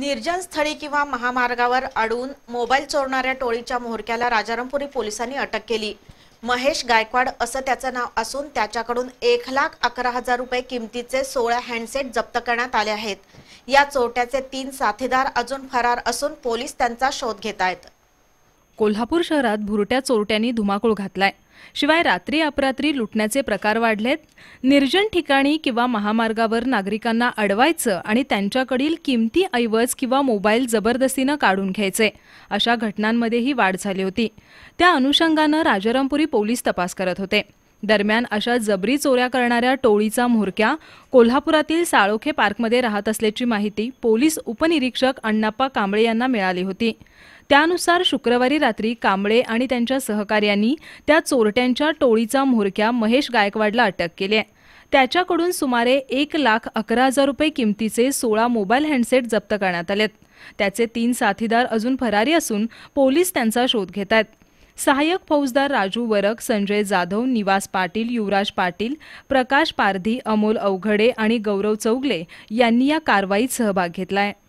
निर्जन स्थळी किंवा महामार्गावर अडवून मोबाईल चोरणाऱ्या टोळीच्या मोहरक्याला राजारामपुरी पोलिसांनी अटक केली महेश गायकवाड असं त्याचं नाव असून त्याच्याकडून एक लाख अकरा हजार रुपये किमतीचे सोळा हँडसेट जप्त करण्यात आले आहेत या चोरट्याचे तीन साथीदार अजून फरार असून पोलीस त्यांचा शोध घेत आहेत कोल्हापूर शहरात भुरट्या चोरट्यांनी धुमाकूळ घातलाय शिवाय रात्री अपरात्री लुटण्याचे प्रकार वाढलेत निर्जन ठिकाणी किंवा महामार्गावर नागरिकांना अडवायचं आणि त्यांच्याकडील किमती ऐवज किंवा मोबाईल जबरदस्तीनं काढून घ्यायचे अशा घटनांमध्येही वाढ झाली होती त्या अनुषंगानं राजारामपुरी पोलीस तपास करत होते दरम्यान अशा जबरी चोऱ्या करणाऱ्या टोळीचा म्होरक्या कोल्हापुरातील साळोखे पार्कमध्ये राहत असल्याची माहिती पोलीस उपनिरीक्षक अण्णाप्पा कांबळे यांना मिळाली होती त्यानुसार शुक्रवारी रात्री कांबळे आणि त्यांच्या सहकार्यांनी त्या चोरट्यांच्या टोळीचा म्होरक्या महेश गायकवाडला अटक केली आहे त्याच्याकडून सुमारे एक लाख अकरा हजार रुपये किमतीचे सोळा मोबाईल हँडसेट जप्त करण्यात आलेत त्याचे तीन साथीदार अजून फरारी असून पोलीस त्यांचा शोध घेत आहेत सहाय्यक फौजदार राजू वरक संजय जाधव निवास पाटील युवराज पाटील प्रकाश पारधी अमोल अवघडे आणि गौरव चौगले यांनी या कारवाईत सहभाग घेतला आहे